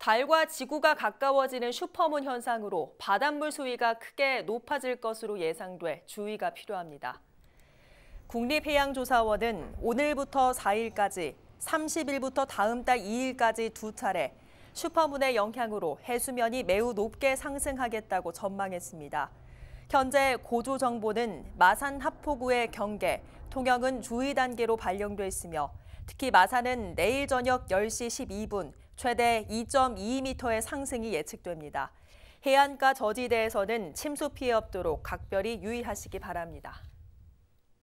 달과 지구가 가까워지는 슈퍼문 현상으로 바닷물 수위가 크게 높아질 것으로 예상돼 주의가 필요합니다. 국립해양조사원은 오늘부터 4일까지, 30일부터 다음 달 2일까지 두 차례 슈퍼문의 영향으로 해수면이 매우 높게 상승하겠다고 전망했습니다. 현재 고조 정보는 마산 합포구의 경계, 통영은 주의 단계로 발령돼 있으며 특히 마산은 내일 저녁 10시 12분, 최대 2.2m의 상승이 예측됩니다. 해안가 저지대에서는 침수 피해 없도록 각별히 유의하시기 바랍니다.